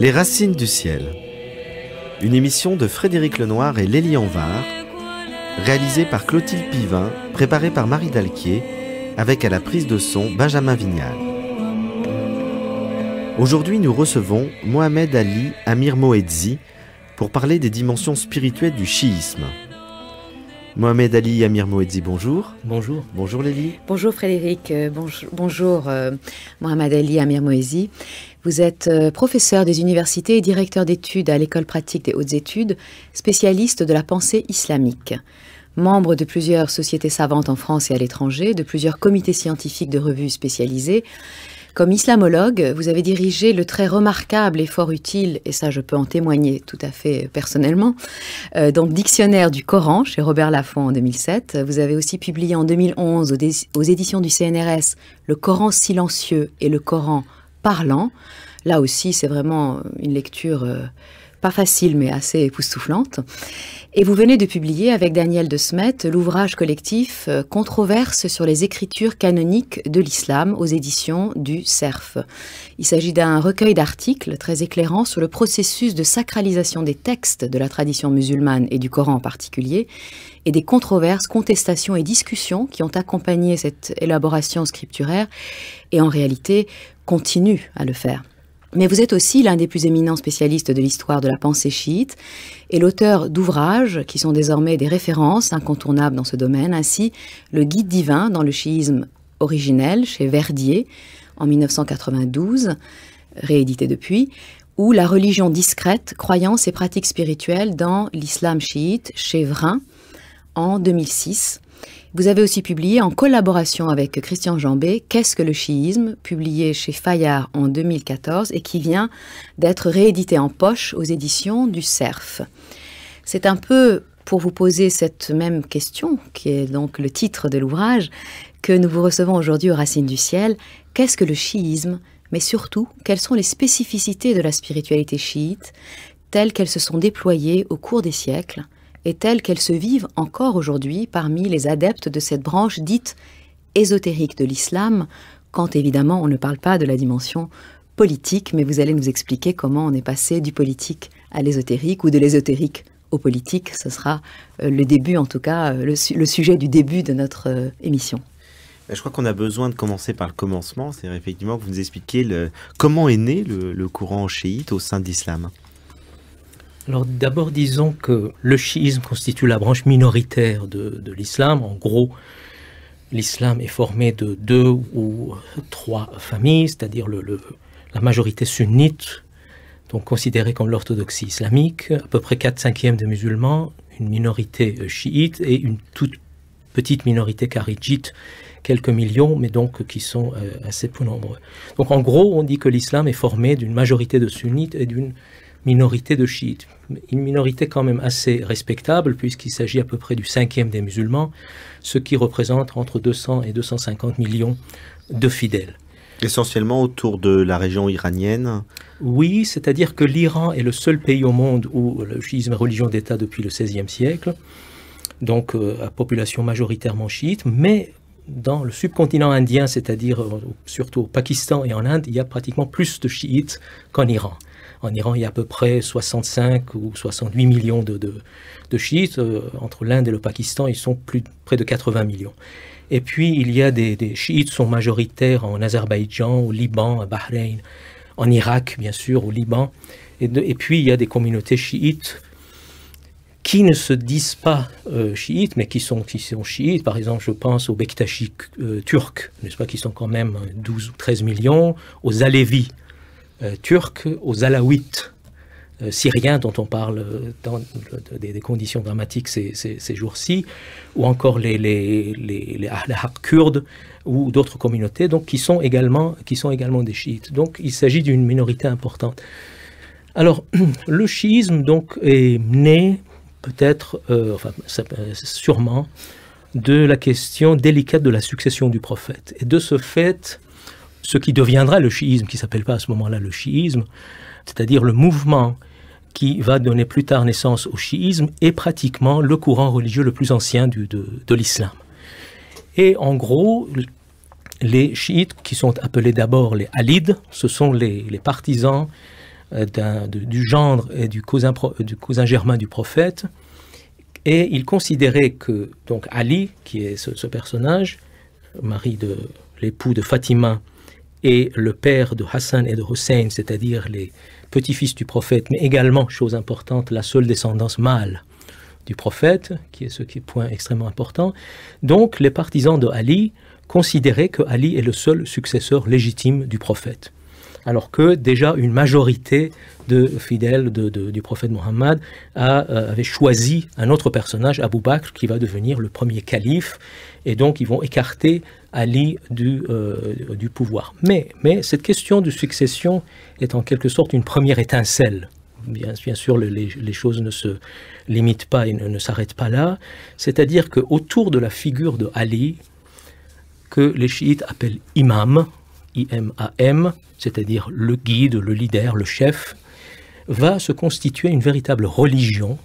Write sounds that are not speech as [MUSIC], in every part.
Les racines du ciel. Une émission de Frédéric Lenoir et Lélie Anvar, réalisée par Clotilde Pivin, préparée par Marie Dalquier, avec à la prise de son Benjamin Vignal. Aujourd'hui, nous recevons Mohamed Ali Amir Moedzi pour parler des dimensions spirituelles du chiisme. Mohamed Ali Amir Moedzi, bonjour. Bonjour. Bonjour Lélie. Bonjour Frédéric, euh, bonjour, bonjour euh, Mohamed Ali Amir Moedzi. Vous êtes euh, professeur des universités et directeur d'études à l'école pratique des hautes études, spécialiste de la pensée islamique. Membre de plusieurs sociétés savantes en France et à l'étranger, de plusieurs comités scientifiques de revues spécialisées, comme islamologue, vous avez dirigé le très remarquable et fort utile, et ça je peux en témoigner tout à fait personnellement, euh, donc Dictionnaire du Coran chez Robert Laffont en 2007. Vous avez aussi publié en 2011 aux éditions du CNRS Le Coran silencieux et le Coran parlant, Là aussi, c'est vraiment euh, une lecture euh, pas facile, mais assez époustouflante. Et vous venez de publier avec Daniel de Smet l'ouvrage collectif euh, Controverses sur les écritures canoniques de l'islam aux éditions du CERF. Il s'agit d'un recueil d'articles très éclairant sur le processus de sacralisation des textes de la tradition musulmane et du Coran en particulier, et des controverses, contestations et discussions qui ont accompagné cette élaboration scripturaire et en réalité continuent à le faire. Mais vous êtes aussi l'un des plus éminents spécialistes de l'histoire de la pensée chiite et l'auteur d'ouvrages qui sont désormais des références incontournables dans ce domaine, ainsi le Guide divin dans le chiisme originel chez Verdier en 1992, réédité depuis, ou La religion discrète, croyances et pratiques spirituelles dans l'islam chiite chez Vrin en 2006. Vous avez aussi publié en collaboration avec Christian Jambé Qu'est-ce que le chiisme, publié chez Fayard en 2014 et qui vient d'être réédité en poche aux éditions du CERF. C'est un peu pour vous poser cette même question, qui est donc le titre de l'ouvrage, que nous vous recevons aujourd'hui aux Racines du Ciel. Qu'est-ce que le chiisme Mais surtout, quelles sont les spécificités de la spiritualité chiite, telles qu'elles se sont déployées au cours des siècles est telle qu'elle se vive encore aujourd'hui parmi les adeptes de cette branche dite ésotérique de l'islam, quand évidemment on ne parle pas de la dimension politique, mais vous allez nous expliquer comment on est passé du politique à l'ésotérique ou de l'ésotérique au politique. Ce sera euh, le début, en tout cas, euh, le, sujet du début de notre euh, émission. Ben, je crois qu'on a besoin de commencer par le commencement, c'est effectivement que vous nous expliquez comment est né le, le courant chiite au sein de l'islam. Alors d'abord disons que le chiisme constitue la branche minoritaire de, l'islam. En gros, l'islam est formé de deux ou trois familles, c'est-à-dire le, la majorité sunnite, donc considérée comme l'orthodoxie islamique, à peu près 4 cinquièmes de musulmans, une minorité chiite et une toute petite minorité karidjite, quelques millions, mais donc qui sont euh, assez peu nombreux. Donc en gros, on dit que l'islam est formé d'une majorité de sunnites et d'une minorité de chiites. Une minorité quand même assez respectable, puisqu'il s'agit à peu près du cinquième des musulmans, ce qui représente entre 200 et 250 millions de fidèles. Essentiellement autour de la région iranienne Oui, c'est-à-dire que l'Iran est le seul pays au monde où le chiisme est religion d'État depuis le XVIe siècle, donc euh, à population majoritairement chiite, mais dans le subcontinent indien, c'est-à-dire euh, surtout au Pakistan et en Inde, il y a pratiquement plus de chiites qu'en Iran. En Iran, il y a à peu près 65 ou 68 millions de, chiites. Euh, entre l'Inde et le Pakistan, ils sont plus, près de 80 millions. Et puis, il y a des, chiites chiites sont majoritaires en Azerbaïdjan, au Liban, à Bahreïn, en Irak, bien sûr, au Liban. Et, et puis, il y a des communautés chiites qui ne se disent pas euh, chiites, mais qui sont, qui sont chiites. Par exemple, je pense aux Bektachis euh, turcs, n'est-ce pas, qui sont quand même 12 ou 13 millions, aux Alevis. Euh, Turc aux alaouites euh, syriens dont on parle dans des, conditions dramatiques ces, jours-ci, ou encore les, les, kurdes ou d'autres communautés, donc qui sont également, qui sont également des chiites. Donc il s'agit d'une minorité importante. Alors [CLEARS THROAT] le chiisme donc est né peut-être, euh, enfin sûrement, de la question délicate de la succession du prophète. Et de ce fait, ce qui deviendra le chiisme, qui s'appelle pas à ce moment-là le chiisme, c'est-à-dire le mouvement qui va donner plus tard naissance au chiisme, est pratiquement le courant religieux le plus ancien de, l'islam. Et en gros, les chiites, qui sont appelés d'abord les alides, ce sont les, partisans euh, du gendre et du cousin, germain du prophète, et ils considéraient que donc Ali, qui est ce personnage, mari de l'époux de Fatima, et le père de Hassan et de Hussein, c'est-à-dire les petits-fils du prophète, mais également, chose importante, la seule descendance mâle du prophète, qui est ce qui est point extrêmement important. Donc les partisans de Ali considéraient que Ali est le seul successeur légitime du prophète. Alors que déjà une majorité de fidèles du prophète Mohammed euh, avait choisi un autre personnage, Abou Bakr, qui va devenir le premier calife et donc ils vont écarter Ali euh, du, pouvoir. Mais, mais cette question de succession est en quelque sorte une première étincelle. Bien, sûr, les, choses ne se limitent pas et ne, s'arrêtent pas là. C'est-à-dire qu'autour de la figure de Ali, que les chiites appellent imam, IMAM, c'est-à-dire le guide, le leader, le chef, va se constituer une véritable religion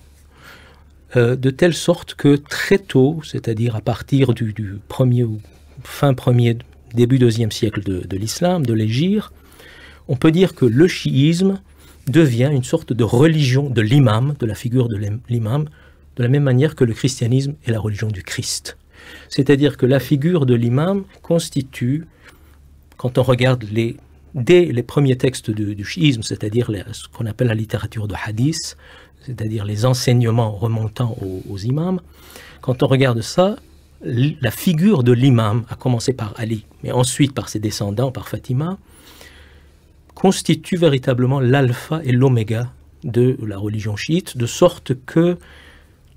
euh, de telle sorte que très tôt, c'est-à-dire à partir du, du, ou fin premier, début deuxième siècle de, l'islam, de l'égir, on peut dire que le chiisme devient une sorte de religion de l'imam, de la figure de l'imam, de la même manière que le christianisme est la religion du Christ. C'est-à-dire que la figure de l'imam constitue, quand on regarde les, dès les premiers textes du, du chiisme, c'est-à-dire ce qu'on appelle la littérature de hadith, c'est-à-dire les enseignements remontant aux, imams, quand on regarde ça, la figure de l'imam, a commencé par Ali, mais ensuite par ses descendants, par Fatima, constitue véritablement l'alpha et l'oméga de la religion chiite, de sorte que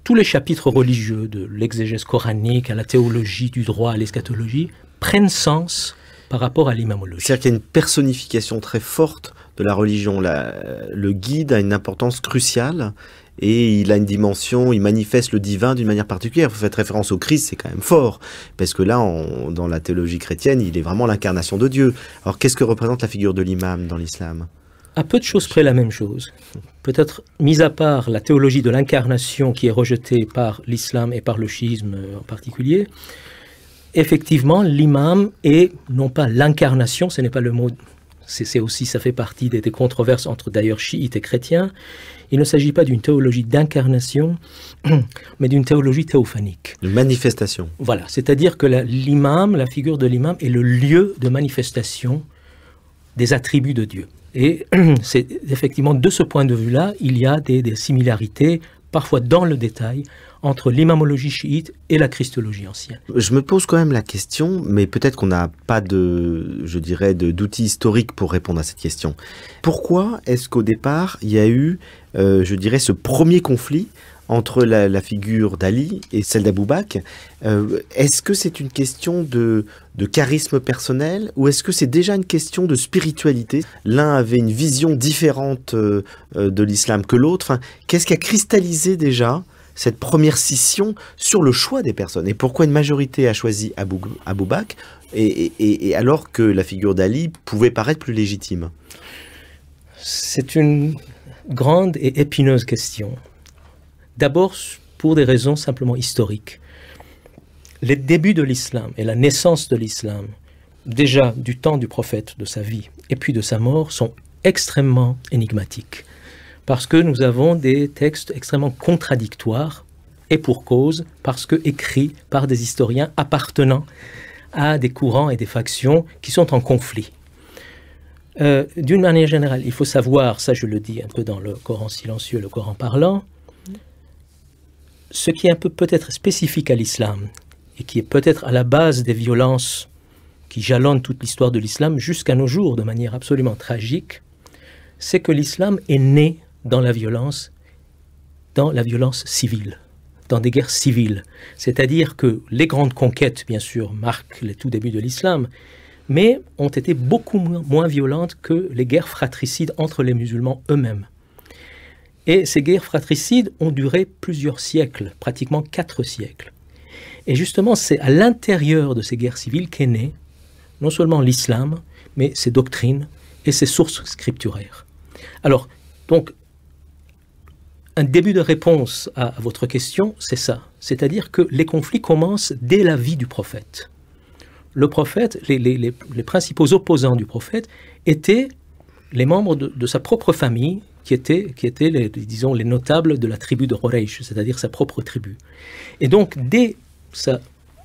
tous les chapitres religieux, de l'exégèse coranique à la théologie du droit, à l'eschatologie, prennent sens par rapport à l'imamologie. C'est-à-dire qu'il y a une personnification très forte de la religion. le guide a une importance cruciale et il a une dimension, il manifeste le divin d'une manière particulière. Vous faites référence au Christ, c'est quand même fort, parce que là, dans la théologie chrétienne, il est vraiment l'incarnation de Dieu. Alors qu'est-ce que représente la figure de l'imam dans l'islam À peu de choses près, la même chose. Peut-être, mis à part la théologie de l'incarnation qui est rejetée par l'islam et par le schisme euh, en particulier, effectivement, l'imam est non pas l'incarnation, ce n'est pas le mot c'est aussi, ça fait partie des, controverses entre d'ailleurs chiites et chrétiens. Il ne s'agit pas d'une théologie d'incarnation, [CLEARS THROAT] mais d'une théologie théophanique. De manifestation. Voilà, c'est-à-dire que l'imam, la, figure de l'imam est le lieu de manifestation des attributs de Dieu. Et [CLEARS THROAT] c'est effectivement de ce point de vue-là, il y a des, des similarités, parfois dans le détail, entre l'imamologie chiite et la christologie ancienne. Je me pose quand même la question, mais peut-être qu'on n'a pas de, je dirais, d'outils historiques pour répondre à cette question. Pourquoi est-ce qu'au départ, il y a eu, euh, je dirais, ce premier conflit entre la, figure d'Ali et celle d'Aboubak euh, Est-ce que c'est une question de, de charisme personnel ou est-ce que c'est déjà une question de spiritualité L'un avait une vision différente euh, de l'islam que l'autre. Qu'est-ce qui a cristallisé déjà cette première scission sur le choix des personnes et pourquoi une majorité a choisi Abou, Bakr et, alors que la figure d'Ali pouvait paraître plus légitime C'est une grande et épineuse question. D'abord pour des raisons simplement historiques. Les débuts de l'islam et la naissance de l'islam, déjà du temps du prophète, de sa vie et puis de sa mort, sont extrêmement énigmatiques parce que nous avons des textes extrêmement contradictoires, et pour cause, parce que écrits par des historiens appartenant à des courants et des factions qui sont en conflit. Euh, d'une manière générale, il faut savoir, ça je le dis un peu dans le Coran silencieux, le Coran parlant, ce qui est un peu peut-être spécifique à l'islam et qui est peut-être à la base des violences qui jalonnent toute l'histoire de l'islam jusqu'à nos jours de manière absolument tragique, c'est que l'islam est né dans la violence, dans la violence civile, dans des guerres civiles. C'est-à-dire que les grandes conquêtes, bien sûr, marquent les tout débuts de l'islam, mais ont été beaucoup moins violentes que les guerres fratricides entre les musulmans eux-mêmes. Et ces guerres fratricides ont duré plusieurs siècles, pratiquement quatre siècles. Et justement, c'est à l'intérieur de ces guerres civiles qu'est né non seulement l'islam, mais ses doctrines et ses sources scripturaires. Alors, donc, un début de réponse à, votre question, c'est ça. C'est-à-dire que les conflits commencent dès la vie du prophète. Le prophète, les, principaux opposants du prophète étaient les membres de, sa propre famille, qui étaient, qui étaient les, disons, les notables de la tribu de Horeish, c'est-à-dire sa propre tribu. Et donc, dès sa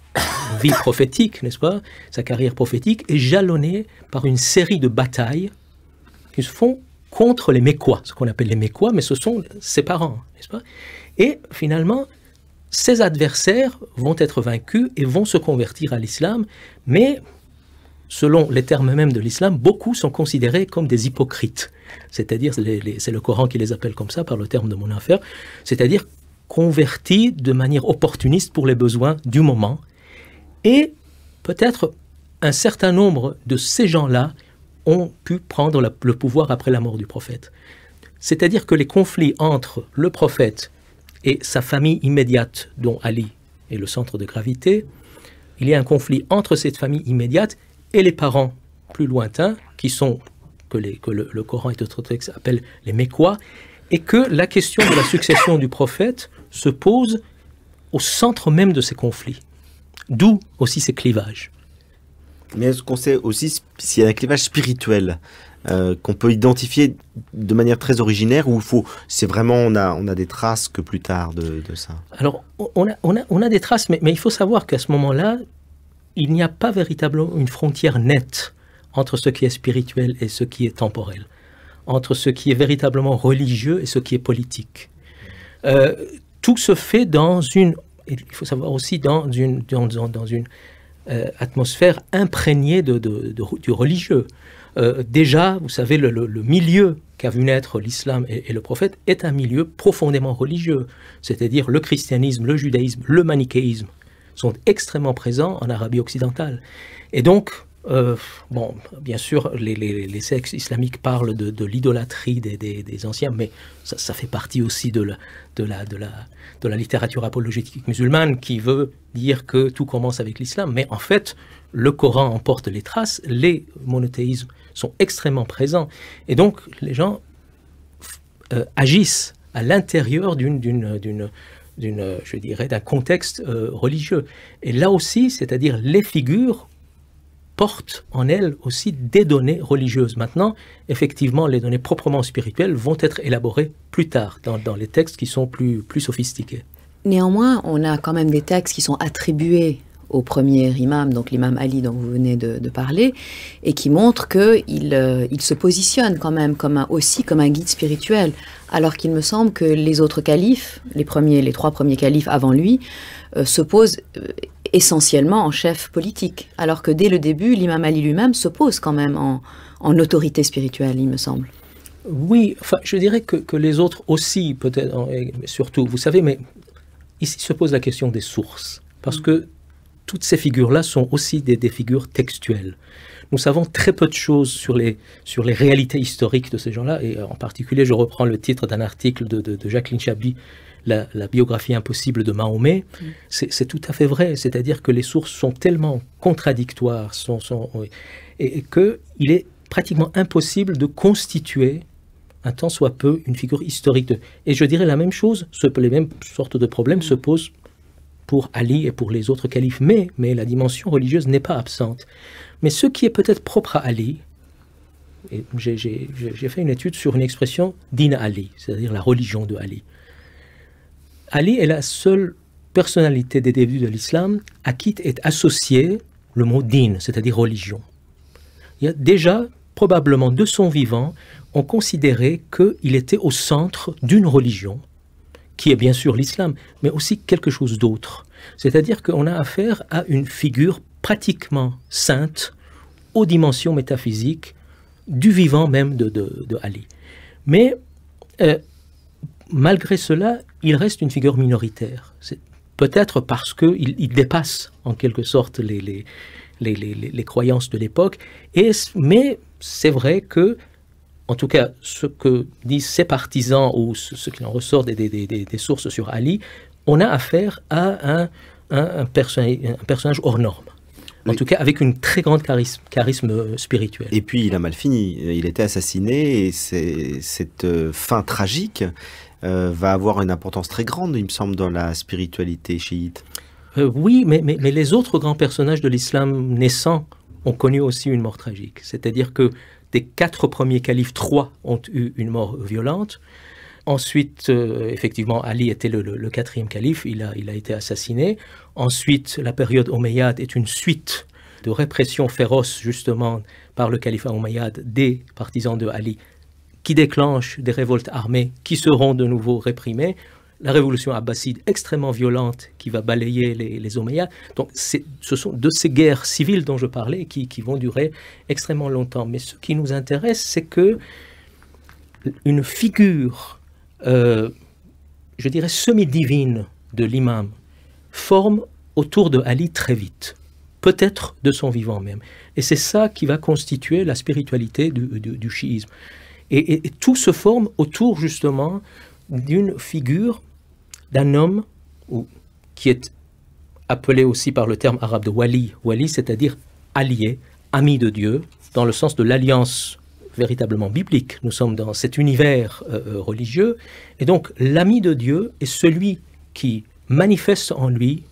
[COUGHS] vie prophétique, n'est-ce pas, sa carrière prophétique, est jalonnée par une série de batailles qui se font contre les Mécois, ce qu'on appelle les Mécois, mais ce sont ses parents, n'est-ce pas Et finalement, ses adversaires vont être vaincus et vont se convertir à l'islam, mais selon les termes mêmes de l'islam, beaucoup sont considérés comme des hypocrites. C'est-à-dire, c'est le Coran qui les appelle comme ça par le terme de mon affaire, c'est-à-dire convertis de manière opportuniste pour les besoins du moment. Et peut-être un certain nombre de ces gens-là ont pu prendre le pouvoir après la mort du prophète. C'est-à-dire que les conflits entre le prophète et sa famille immédiate, dont Ali est le centre de gravité, il y a un conflit entre cette famille immédiate et les parents plus lointains, qui sont, que, que le, Coran et d'autres textes appellent les Mécois, et que la question de la succession du prophète se pose au centre même de ces conflits. D'où aussi ces clivages. Mais est-ce qu'on sait aussi s'il y a un clivage spirituel euh, qu'on peut identifier de manière très originaire ou faut c'est vraiment on a on a des traces que plus tard de, de ça alors on a, on a, on a des traces mais, mais il faut savoir qu'à ce moment là il n'y a pas véritablement une frontière nette entre ce qui est spirituel et ce qui est temporel entre ce qui est véritablement religieux et ce qui est politique euh, tout se fait dans une il faut savoir aussi dans une dans, dans, dans une euh, atmosphère imprégnée de, du religieux. Euh, déjà, vous savez, le, milieu qu'a vu naître l'islam et, le prophète est un milieu profondément religieux, c'est-à-dire le christianisme, le judaïsme, le manichéisme sont extrêmement présents en Arabie occidentale. Et donc, euh, bon, bien sûr, les, les, sexes islamiques parlent de, l'idolâtrie des, anciens, mais ça, fait partie aussi de la, de, la, littérature apologétique musulmane qui veut dire que tout commence avec l'islam. Mais en fait, le Coran emporte les traces, les monothéismes sont extrêmement présents. Et donc, les gens euh, agissent à l'intérieur d'une d'une, je dirais, d'un contexte euh, religieux. Et là aussi, c'est-à-dire les figures porte en elle aussi des données religieuses. Maintenant, effectivement, les données proprement spirituelles vont être élaborées plus tard dans, les textes qui sont plus, plus sophistiqués. Néanmoins, on a quand même des textes qui sont attribués au premier imam, donc l'imam Ali dont vous venez de, parler, et qui montre qu'il euh, il se positionne quand même comme aussi comme un guide spirituel, alors qu'il me semble que les autres califes, les, premiers, les trois premiers califes avant lui, euh, se posent euh, essentiellement en chef politique, alors que dès le début, l'imam Ali lui-même se pose quand même en, autorité spirituelle, il me semble. Oui, je dirais que, les autres aussi, peut-être, surtout, vous savez, mais ici se pose la question des sources, parce mm. que toutes ces figures-là sont aussi des figures textuelles. Nous savons très peu de choses sur les, sur les réalités historiques de ces gens-là. Et euh, en particulier, je reprends le titre d'un article de, de, Jacqueline Chablis la, biographie impossible de Mahomet, mm. c'est tout à fait vrai. C'est-à-dire que les sources sont tellement contradictoires et, que qu'il est pratiquement impossible de constituer un tant soit peu une figure historique. et je dirais la même chose, ce, les mêmes sortes de problèmes se mm. posent pour Ali et pour les autres califes, mais, mais la dimension religieuse n'est pas absente. Mais ce qui est peut-être propre à Ali, j'ai fait une étude sur une expression d'Ina Ali, c'est-à-dire la religion de Ali. Ali est la seule personnalité des débuts de l'islam à qui est associé le mot din, c'est-à-dire religion. Il y déjà, probablement de son vivant, on considérait qu'il était au centre d'une religion, qui est bien sûr l'islam, mais aussi quelque chose d'autre. C'est-à-dire qu'on a affaire à une figure pratiquement sainte aux dimensions métaphysiques du vivant même de, de, Ali. Mais euh, malgré cela, il reste une figure minoritaire. c'est Peut-être parce que il dépasse en quelque sorte les, les, les croyances de l'époque, mais c'est vrai que en tout cas ce que disent ses partisans ou ce, qu'il qui en ressort des, sources sur Ali, on a affaire à un, un, personnage hors norme. En tout cas, avec une très grande charisme, charisme euh, spirituel. Et puis, il a mal fini. Il était assassiné et cette euh, fin tragique euh, va avoir une importance très grande, il me semble, dans la spiritualité chiite. oui, mais, mais, les autres grands personnages de l'islam naissant ont connu aussi une mort tragique. C'est-à-dire que des quatre premiers califes, trois ont eu une mort violente. Ensuite, euh, effectivement, Ali était le, quatrième calife, il a, été assassiné. Ensuite, la période omeyyade est une suite de répression féroce, justement, par le calife omeyyade des partisans de Ali, qui déclenche des révoltes armées qui seront de nouveau réprimées la révolution abbasside extrêmement violente qui va balayer les, les Omeyyades. Donc ce sont de ces guerres civiles dont je parlais qui, vont durer extrêmement longtemps. Mais ce qui nous intéresse, c'est que une figure, euh, je dirais, semi-divine de l'imam forme autour de Ali très vite, peut-être de son vivant même. Et c'est ça qui va constituer la spiritualité du, chiisme. Et, et, tout se forme autour justement d'une figure d'un homme ou, qui est appelé aussi par le terme arabe de wali, wali c'est-à-dire allié, ami de Dieu, dans le sens de l'alliance véritablement biblique. Nous sommes dans cet univers euh, euh, religieux, et donc l'ami de Dieu est celui qui manifeste en lui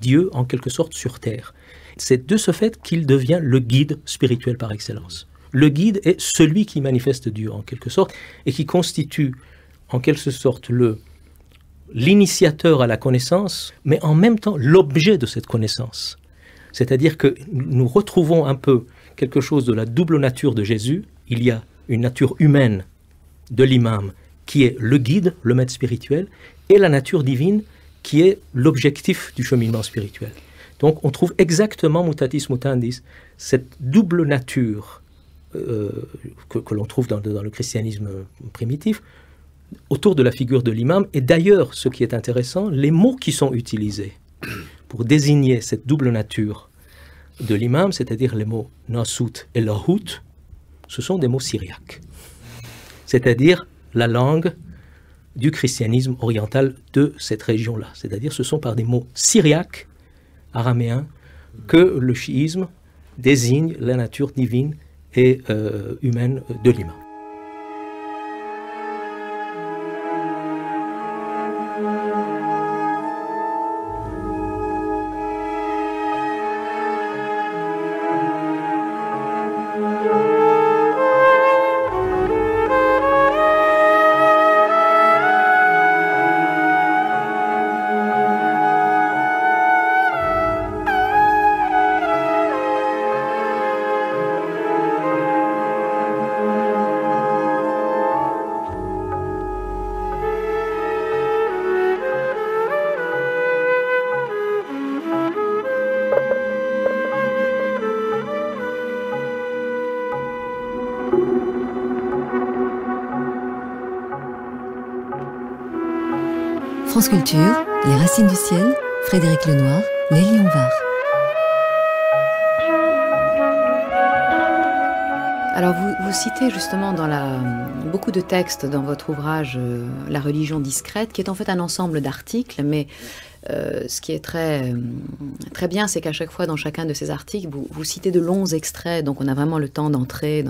Dieu en quelque sorte sur terre. C'est de ce fait qu'il devient le guide spirituel par excellence. Le guide est celui qui manifeste Dieu en quelque sorte et qui constitue en quelque sorte le l'initiateur à la connaissance, mais en même temps l'objet de cette connaissance. C'est-à-dire que nous retrouvons un peu quelque chose de la double nature de Jésus. Il y a une nature humaine de l'imam qui est le guide, le maître spirituel, et la nature divine qui est l'objectif du cheminement spirituel. Donc on trouve exactement mutatis mutandis cette double nature euh, que, l'on trouve dans, le christianisme primitif, autour de la figure de l'imam. Et d'ailleurs, ce qui est intéressant, les mots qui sont utilisés pour désigner cette double nature de l'imam, c'est-à-dire les mots nasout et lahout, ce sont des mots syriaques, c'est-à-dire la langue du christianisme oriental de cette région-là. C'est-à-dire ce sont par des mots syriaques, araméens, que le chiisme désigne la nature divine et euh, humaine de l'imam. Les Racines du Ciel, Frédéric Lenoir, Lélie Onvar. Alors vous, citez justement dans la, beaucoup de textes dans votre ouvrage euh, La religion discrète, qui est en fait un ensemble d'articles, mais euh, ce qui est très, euh, très bien, c'est qu'à chaque fois dans chacun de ces articles, vous, citez de longs extraits, donc on a vraiment le temps d'entrer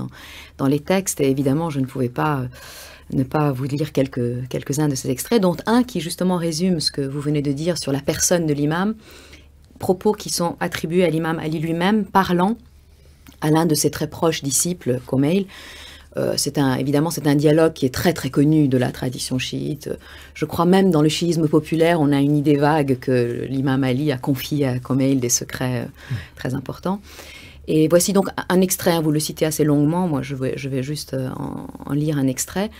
dans, les textes, et évidemment je ne pouvais pas ne pas vous lire quelques, quelques-uns de ces extraits, dont un qui justement résume ce que vous venez de dire sur la personne de l'imam, propos qui sont attribués à l'imam Ali lui-même, parlant à l'un de ses très proches disciples, Komeil. Euh, c'est un, évidemment, c'est un dialogue qui est très très connu de la tradition chiite. Je crois même dans le chiisme populaire, on a une idée vague que l'imam Ali a confié à Komeil des secrets euh, très importants. Et voici donc un extrait, hein, vous le citez assez longuement, moi je vais, je vais juste euh, en, lire un extrait.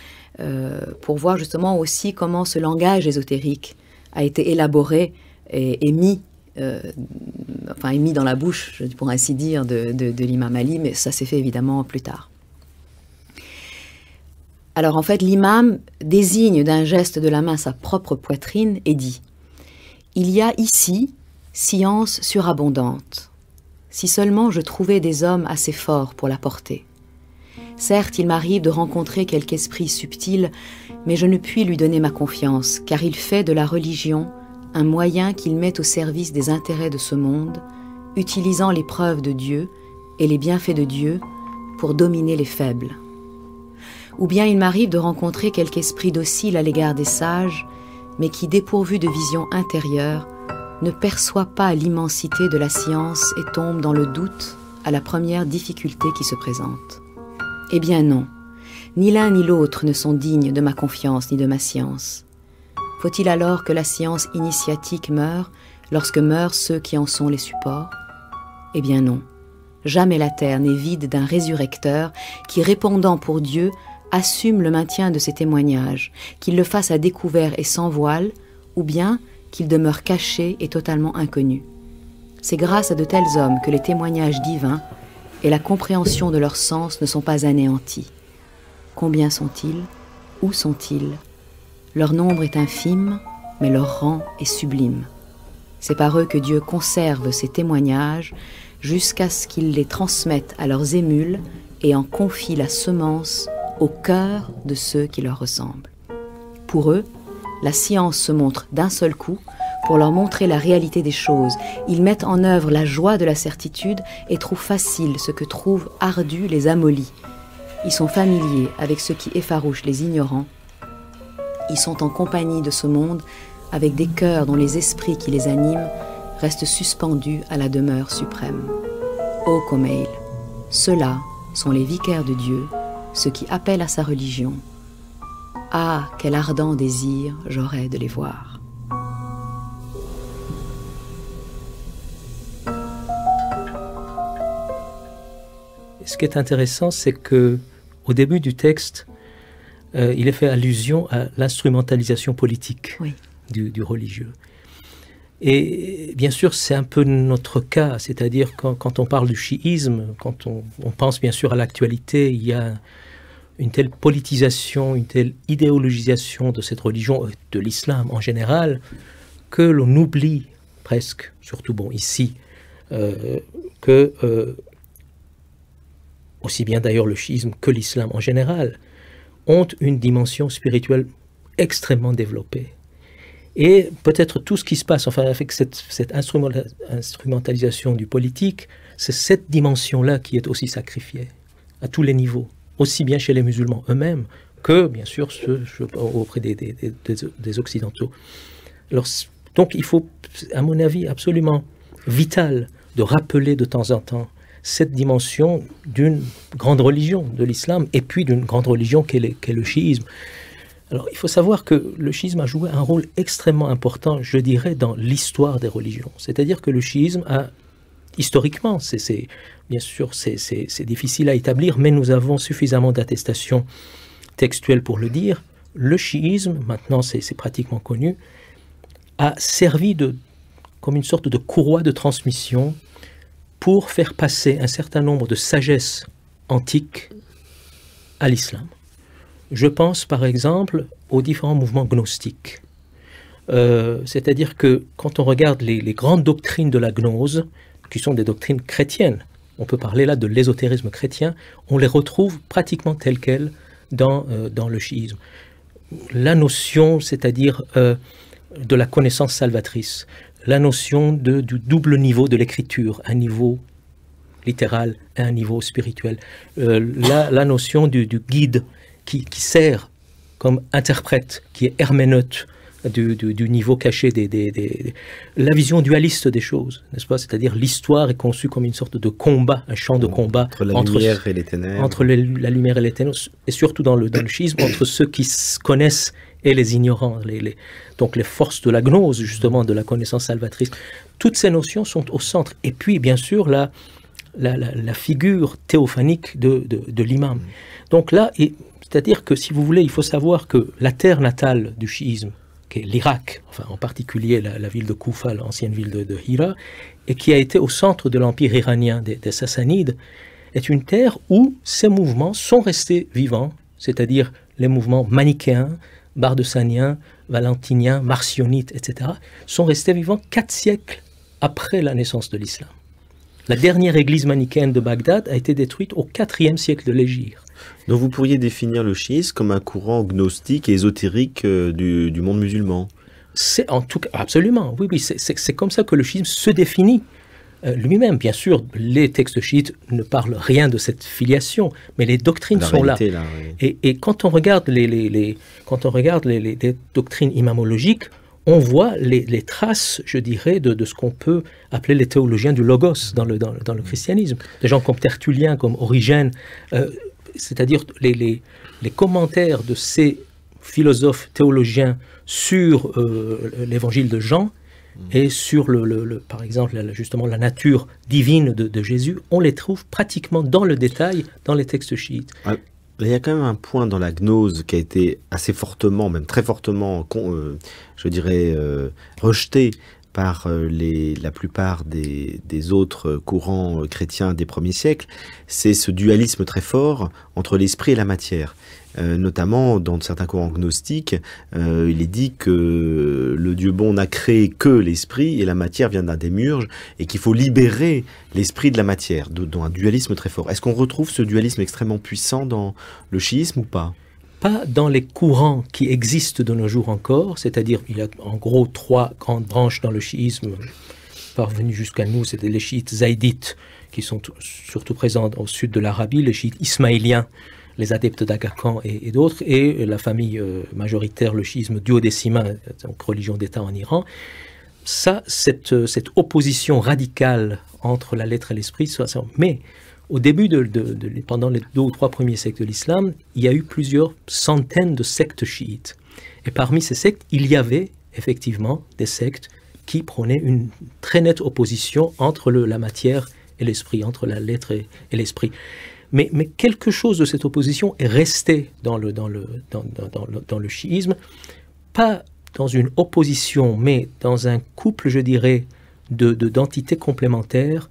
Euh, pour voir justement aussi comment ce langage ésotérique a été élaboré et, mis euh, enfin, mis dans la bouche, pour ainsi dire, de, de l'imam Ali, mais ça s'est fait évidemment plus tard. Alors en fait, l'imam désigne d'un geste de la main sa propre poitrine et dit Il y a ici science surabondante. Si seulement je trouvais des hommes assez forts pour la porter. Certes, il m'arrive de rencontrer quelque esprit subtil, mais je ne puis lui donner ma confiance, car il fait de la religion un moyen qu'il met au service des intérêts de ce monde, utilisant les preuves de Dieu et les bienfaits de Dieu pour dominer les faibles. Ou bien il m'arrive de rencontrer quelque esprit docile à l'égard des sages, mais qui, dépourvu de vision intérieure, ne perçoit pas l'immensité de la science et tombe dans le doute à la première difficulté qui se présente. Eh bien non, ni l'un ni l'autre ne sont dignes de ma confiance ni de ma science. Faut-il alors que la science initiatique meure lorsque meurent ceux qui en sont les supports Eh bien non, jamais la terre n'est vide d'un résurrecteur qui, répondant pour Dieu, assume le maintien de ses témoignages, qu'il le fasse à découvert et sans voile, ou bien qu'il demeure caché et totalement inconnu. C'est grâce à de tels hommes que les témoignages divins et la compréhension de leurs sens ne sont pas anéantis. Combien sont-ils Où sont-ils Leur nombre est infime, mais leur rang est sublime. C'est par eux que Dieu conserve ses témoignages jusqu'à ce qu'il les transmette à leurs émules et en confie la semence au cœur de ceux qui leur ressemblent. Pour eux, la science se montre d'un seul coup pour leur montrer la réalité des choses. Ils mettent en œuvre la joie de la certitude et trouvent facile ce que trouvent ardu les amolis. Ils sont familiers avec ce qui effarouche les ignorants. Ils sont en compagnie de ce monde avec des cœurs dont les esprits qui les animent restent suspendus à la demeure suprême. Ô Comail, ceux-là sont les vicaires de Dieu, ceux qui appellent à sa religion. Ah, quel ardent désir j'aurais de les voir. ce qui est intéressant, c'est que au début du texte, euh, il est fait allusion à l'instrumentalisation politique du, religieux. Et bien sûr, c'est un peu notre cas, c'est-à-dire quand, on parle du chiisme, quand on, pense bien sûr à l'actualité, il y a une telle politisation, une telle idéologisation de cette religion, euh, de l'islam en général, que l'on oublie presque, surtout bon ici, euh, que aussi bien d'ailleurs le schisme que l'islam en général, ont une dimension spirituelle extrêmement développée. Et peut-être tout ce qui se passe, enfin, avec cette, instrumentalisation du politique, c'est cette dimension-là qui est aussi sacrifiée, à tous les niveaux, aussi bien chez les musulmans eux-mêmes que, bien sûr, auprès des, Occidentaux. donc, il faut, à mon avis, absolument vital de rappeler de temps en temps cette dimension d'une grande religion de l'islam et puis d'une grande religion qu'est le, chiisme. Alors il faut savoir que le chiisme a joué un rôle extrêmement important, je dirais, dans l'histoire des religions. C'est-à-dire que le chiisme a, historiquement, c'est bien sûr c'est difficile à établir, mais nous avons suffisamment d'attestations textuelles pour le dire, le chiisme, maintenant c'est pratiquement connu, a servi de, comme une sorte de courroie de transmission pour faire passer un certain nombre de sagesses antiques à l'islam. Je pense par exemple aux différents mouvements gnostiques. Euh, c'est-à-dire que quand on regarde les, grandes doctrines de la gnose, qui sont des doctrines chrétiennes, on peut parler là de l'ésotérisme chrétien, on les retrouve pratiquement telles quelles dans, euh, dans le chiisme. La notion, c'est-à-dire euh, de la connaissance salvatrice, la notion du double niveau de l'écriture, un niveau littéral et un niveau spirituel. Euh, la, notion du, guide qui, sert comme interprète, qui est herméneute du, niveau caché, des, la vision dualiste des choses, n'est-ce pas C'est-à-dire l'histoire est conçue comme une sorte de combat, un champ de combat entre la lumière et les ténèbres. Entre la lumière et les ténèbres, et surtout dans le, dans [COUGHS] entre ceux qui connaissent et les ignorants, les, donc les forces de la gnose, justement, de la connaissance salvatrice. Toutes ces notions sont au centre. Et puis, bien sûr, la, figure théophanique de, l'imam. Donc là, c'est-à-dire que, si vous voulez, il faut savoir que la terre natale du chiisme, qui est l'Irak, enfin en particulier la, ville de Koufa, l'ancienne ville de, Hira, et qui a été au centre de l'empire iranien des, Sassanides, est une terre où ces mouvements sont restés vivants, c'est-à-dire les mouvements manichéens, Bardesaniens, Valentinien, Marcionite, etc., sont restés vivants quatre siècles après la naissance de l'islam. La dernière église manichéenne de Bagdad a été détruite au IVe siècle de l'Égypte. Donc vous pourriez définir le chiisme comme un courant gnostique et ésotérique euh, du, monde musulman c'est en tout cas, absolument, oui, oui, c'est comme ça que le schisme se définit. Euh, lui-même. Bien sûr, les textes chiites ne parlent rien de cette filiation, mais les doctrines sont là. et, quand on regarde les, quand on regarde les, doctrines imamologiques, on voit les, traces, je dirais, de, ce qu'on peut appeler les théologiens du logos dans le, christianisme. Des gens comme Tertullien, comme Origène, euh, c'est-à-dire les, commentaires de ces philosophes théologiens sur euh, l'évangile de Jean, Mm. et sur, le, par exemple, justement, la nature divine de, Jésus, on les trouve pratiquement dans le détail dans les textes chiites. Ah, il y a quand même un point dans la gnose qui a été assez fortement, même très fortement, euh, je dirais, euh, rejeté par euh, la plupart des, autres courants chrétiens des premiers siècles, c'est ce dualisme très fort entre l'esprit et la matière. Euh, notamment dans certains courants gnostiques, euh, il est dit que le Dieu bon n'a créé que l'esprit et la matière vient d'un démiurge et qu'il faut libérer l'esprit de la matière, dans un dualisme très fort. Est-ce qu'on retrouve ce dualisme extrêmement puissant dans le chiisme ou pas pas dans les courants qui existent de nos jours encore, c'est-à-dire qu'il y a en gros trois grandes branches dans le chiisme parvenues jusqu'à nous, c'était les chiites zaïdites qui sont surtout présents au sud de l'Arabie, les chiites ismaéliens les adeptes d'Aga et, d'autres, et euh, la famille euh, majoritaire, le schisme duodécima, donc religion d'État en Iran. Ça, cette, euh, cette, opposition radicale entre la lettre et l'esprit, mais au début, de, pendant les deux ou trois premiers siècles de l'islam, il y a eu plusieurs centaines de sectes chiites. Et parmi ces sectes, il y avait effectivement des sectes qui prônaient une très nette opposition entre la matière et l'esprit, entre la lettre et l'esprit mais, quelque chose de cette opposition est resté dans le, dans le, dans, le, dans chiisme, pas dans une opposition, mais dans un couple, je dirais, de, d'entités complémentaires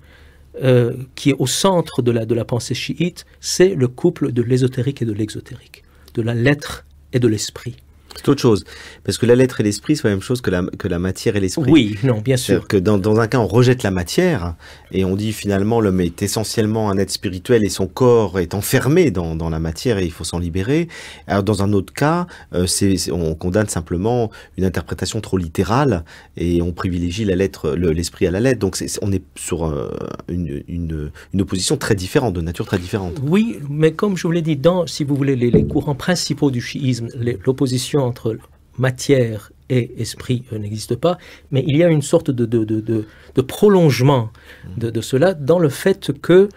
euh, qui est au centre de la, de la pensée chiite, c'est le couple de l'ésotérique et de l'exotérique, de la lettre et de l'esprit. C'est autre chose. Parce que la lettre et l'esprit, c'est la même chose que la, que la matière et l'esprit. Oui, non, bien sûr. que dans, un cas, on rejette la matière et on dit finalement l'homme est essentiellement un être spirituel et son corps est enfermé dans, dans la matière et il faut s'en libérer. Alors, dans un autre cas, euh, on condamne simplement une interprétation trop littérale et on privilégie la lettre, l'esprit à la lettre. Donc, on est sur euh, une, une, opposition très différente, de nature très différente. Oui, mais comme je vous l'ai dit, dans, si vous voulez, les, les courants principaux du chiisme, l'opposition entre matière et esprit euh, n'existe pas, mais il y a une sorte de, de prolongement de, cela dans le fait que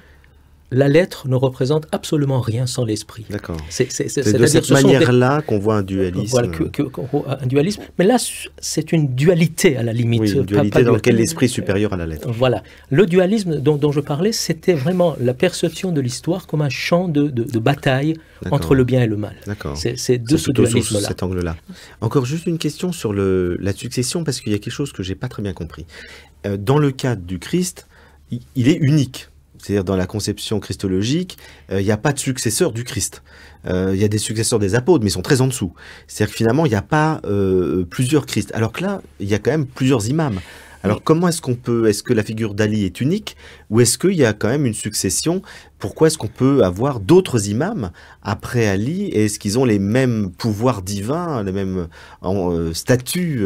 la lettre ne représente absolument rien sans l'esprit. C'est de cette manière-là qu'on voit un dualisme. un dualisme. Mais là, c'est une dualité à la limite. Oui, une dualité dans laquelle l'esprit est supérieur à la lettre. Voilà. Le dualisme dont, je parlais, c'était vraiment la perception de l'histoire comme un champ de, bataille entre le bien et le mal. D'accord. C'est de ce dualisme-là. cet angle-là. Encore juste une question sur la succession, parce qu'il y a quelque chose que j'ai pas très bien compris. Euh, dans le cas du Christ, il est unique c'est-à-dire dans la conception christologique, euh, il n'y a pas de successeur du Christ. Euh, il y a des successeurs des apôtres, mais ils sont très en dessous. C'est-à-dire que finalement, il n'y a pas euh, plusieurs Christ. Alors que là, il y a quand même plusieurs imams. Alors comment est-ce qu'on peut, est-ce que la figure d'Ali est unique ou est-ce qu'il y a quand même une succession Pourquoi est-ce qu'on peut avoir d'autres imams après Ali et est-ce qu'ils ont les mêmes pouvoirs divins, les mêmes statuts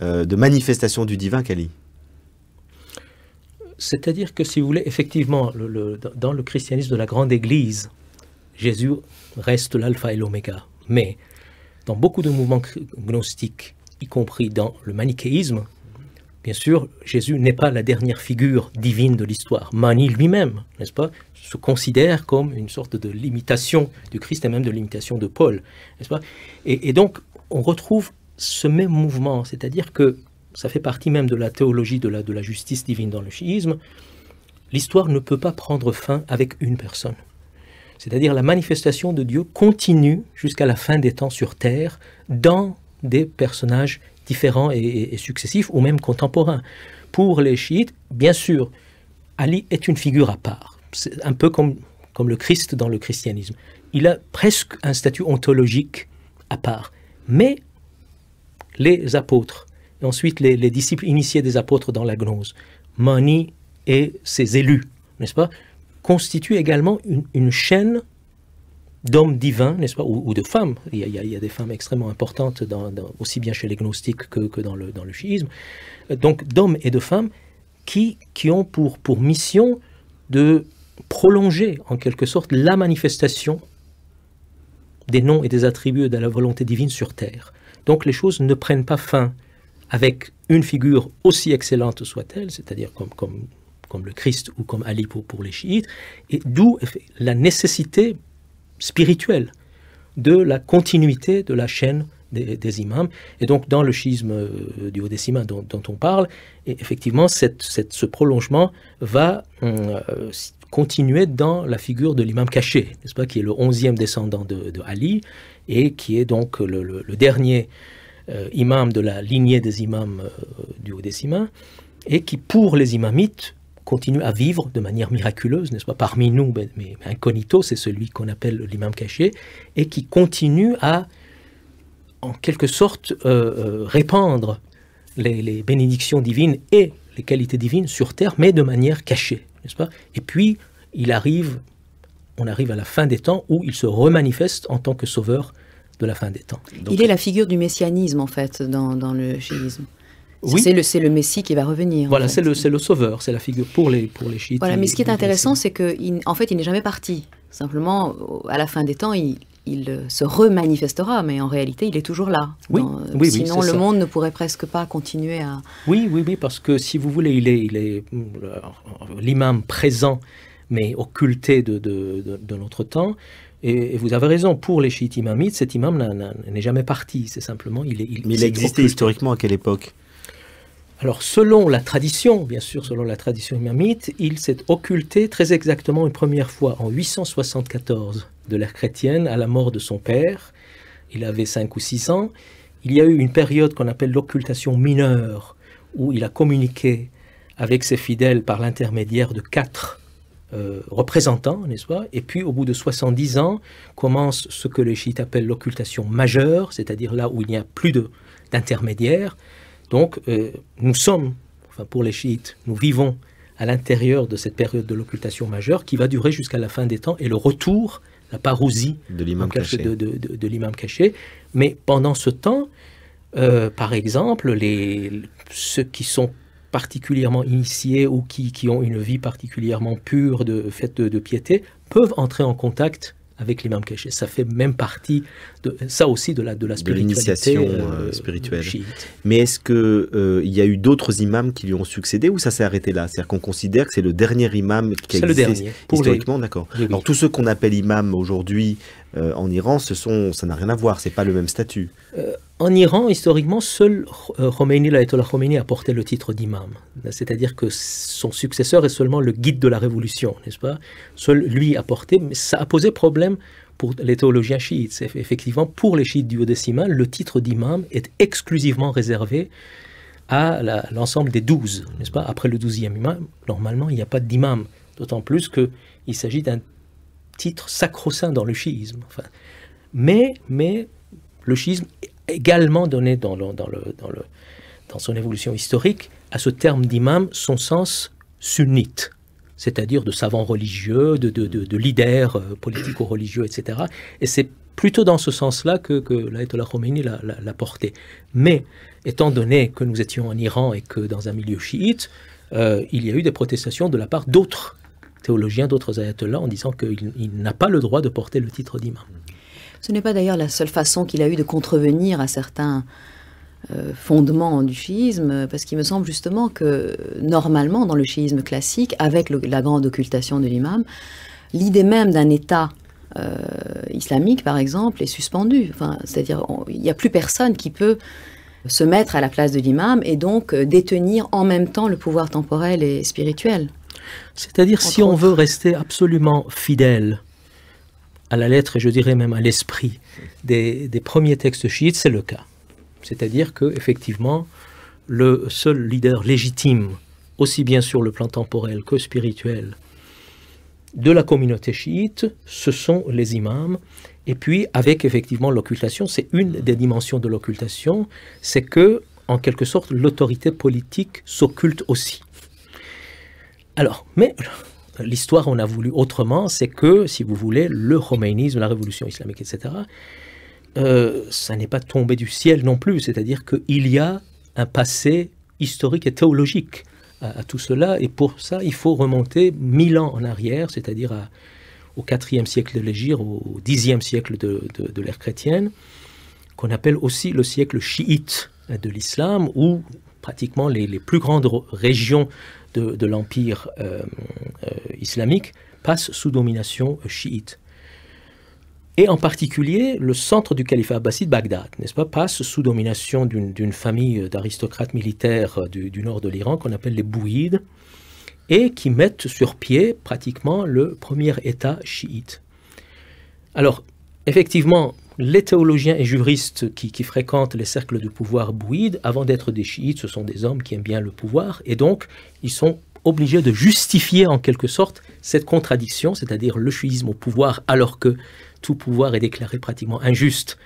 de manifestation du divin qu'Ali c'est-à-dire que, si vous voulez, effectivement, dans le christianisme de la grande Église, Jésus reste l'alpha et l'oméga. Mais dans beaucoup de mouvements gnostiques, y compris dans le manichéisme, bien sûr, Jésus n'est pas la dernière figure divine de l'histoire. Mani lui-même, n'est-ce pas, se considère comme une sorte de limitation du Christ et même de limitation de Paul, n'est-ce pas et donc, on retrouve ce même mouvement, c'est-à-dire que ça fait partie même de la théologie de la, justice divine dans le chiisme, l'histoire ne peut pas prendre fin avec une personne. C'est-à-dire la manifestation de Dieu continue jusqu'à la fin des temps sur Terre dans des personnages différents et, successifs ou même contemporains. Pour les chiites, bien sûr, Ali est une figure à part. C'est un peu comme le Christ dans le christianisme. Il a presque un statut ontologique à part. Mais les apôtres, ensuite les, disciples initiés des apôtres dans la gnose, Mani et ses élus, n'est-ce pas, constituent également une, chaîne d'hommes divins, n'est-ce pas, ou, de femmes. Il y, a, des femmes extrêmement importantes, aussi bien chez les gnostiques que, dans, le, dans, le, chiisme. Donc d'hommes et de femmes qui, qui ont pour, pour mission de prolonger en quelque sorte la manifestation des noms et des attributs de la volonté divine sur terre. Donc les choses ne prennent pas fin avec une figure aussi excellente soit-elle, c'est-à-dire comme, comme, le Christ ou comme Ali pour, les chiites, et d'où la nécessité spirituelle de la continuité de la chaîne des, imams. Et donc, dans le schisme euh, du haut des dont, on parle, et effectivement, ce prolongement va euh, continuer dans la figure de l'imam caché, n'est-ce pas, qui est le onzième descendant de, Ali et qui est donc le dernier euh, imam de la lignée des imams euh, du haut des et qui, pour les imamites, continue à vivre de manière miraculeuse, n'est-ce pas Parmi nous, mais, mais incognito, c'est celui qu'on appelle l'imam caché, et qui continue à, en quelque sorte, euh, répandre les, les, bénédictions divines et les qualités divines sur terre, mais de manière cachée, n'est-ce pas Et puis, il arrive, on arrive à la fin des temps où il se remanifeste en tant que sauveur de la fin des temps. il est la figure du messianisme, en fait, dans, le chiisme. Oui. C'est le, le, Messie qui va revenir. Voilà, c'est le, le sauveur, c'est la figure pour les, pour les chiites. Voilà, mais ce qui est intéressant, c'est qu'en en fait, il n'est jamais parti. Simplement, à la fin des temps, il, euh, se remanifestera, mais en réalité, il est toujours là. Oui, sinon, le monde ne pourrait presque pas continuer à. Oui, oui, oui, parce que si vous voulez, il est l'imam il est, euh, présent, mais occulté de notre temps. Et, vous avez raison, pour les chiites imamites, cet imam n'est jamais parti, c'est simplement... Il est, Mais il existait historiquement à quelle époque alors, selon la tradition, bien sûr, selon la tradition imamite, il s'est occulté très exactement une première fois en 874 de l'ère chrétienne à la mort de son père. Il avait 5 ou 6 ans. Il y a eu une période qu'on appelle l'occultation mineure, où il a communiqué avec ses fidèles par l'intermédiaire de quatre euh, représentant, représentants, n'est-ce pas Et puis, au bout de 70 ans, commence ce que les chiites appellent l'occultation majeure, c'est-à-dire là où il n'y a plus d'intermédiaires. Donc, euh, nous sommes, enfin pour les chiites, nous vivons à l'intérieur de cette période de l'occultation majeure qui va durer jusqu'à la fin des temps et le retour, la parousie de l'imam caché. Mais pendant ce temps, euh, par exemple, les, ceux qui sont particulièrement initiés ou qui, ont une vie particulièrement pure de faite de, piété peuvent entrer en contact avec l'imam caché. Ça fait même partie, de, ça aussi, de la, de la spiritualité euh, euh, spirituelle. Mais est-ce qu'il euh, y a eu d'autres imams qui lui ont succédé ou ça s'est arrêté là C'est-à-dire qu'on considère que c'est le dernier imam qui a existé le dernier, historiquement, d'accord. Alors tous ceux qu'on appelle imams aujourd'hui, euh, en Iran, ce sont, ça n'a rien à voir, ce n'est pas le même statut. Euh, en Iran, historiquement, seul euh, Khomeini, la Khomeini, a porté le titre d'imam. C'est-à-dire que son successeur est seulement le guide de la révolution, n'est-ce pas Seul lui a porté, mais ça a posé problème pour les théologiens chiites. Effectivement, pour les chiites du haut le titre d'imam est exclusivement réservé à l'ensemble des douze, n'est-ce pas Après le douzième imam, normalement, il n'y a pas d'imam, d'autant plus qu'il s'agit d'un titre sacro-saint dans le chiisme. mais, mais le chiisme également donné dans, dans, le, dans, le, dans son évolution historique à ce terme d'imam son sens sunnite c'est-à-dire de savants religieux, de, de, leaders euh, politico-religieux, etc. Et c'est plutôt dans ce sens-là que, que l'Ayatollah Khomeini l'a porté. Mais étant donné que nous étions en Iran et que dans un milieu chiite, euh, il y a eu des protestations de la part d'autres théologiens, d'autres ayatollahs, en disant qu'il n'a pas le droit de porter le titre d'imam. Ce n'est pas d'ailleurs la seule façon qu'il a eu de contrevenir à certains euh, fondements du chiisme, parce qu'il me semble justement que normalement, dans le chiisme classique, avec la grande occultation de l'imam, l'idée même d'un État euh, islamique, par exemple, est suspendue. Enfin, C'est-à-dire, il n'y a plus personne qui peut se mettre à la place de l'imam et donc euh, détenir en même temps le pouvoir temporel et spirituel. C'est-à-dire si on veut rester absolument fidèle à la lettre et je dirais même à l'esprit des, des, premiers textes chiites, c'est le cas. C'est-à-dire que effectivement, le seul leader légitime, aussi bien sur le plan temporel que spirituel, de la communauté chiite, ce sont les imams. Et puis, avec effectivement l'occultation, c'est une des dimensions de l'occultation, c'est que, en quelque sorte, l'autorité politique s'occulte aussi. Alors, mais l'histoire on a voulu autrement, c'est que, si vous voulez, le romanisme, la révolution islamique, etc., euh, ça n'est pas tombé du ciel non plus. C'est-à-dire qu'il y a un passé historique et théologique à, tout cela, et pour ça, il faut remonter mille ans en arrière, c'est-à-dire au IVe siècle de l'Égypte, au Xe siècle de, l'ère chrétienne, qu'on appelle aussi le siècle chiite de l'islam, où pratiquement les, les plus grandes régions de, l'empire euh, euh, islamique passe sous domination euh, chiite. Et en particulier, le centre du califat abbasside, Bagdad, n'est-ce pas, passe sous domination d'une famille d'aristocrates militaires du, du, nord de l'Iran qu'on appelle les Bouïdes, et qui mettent sur pied pratiquement le premier État chiite. Alors, effectivement, les théologiens et juristes qui, fréquentent les cercles de pouvoir bouïdes, avant d'être des chiites, ce sont des hommes qui aiment bien le pouvoir, et donc ils sont obligés de justifier en quelque sorte cette contradiction, c'est-à-dire le chiisme au pouvoir, alors que tout pouvoir est déclaré pratiquement injuste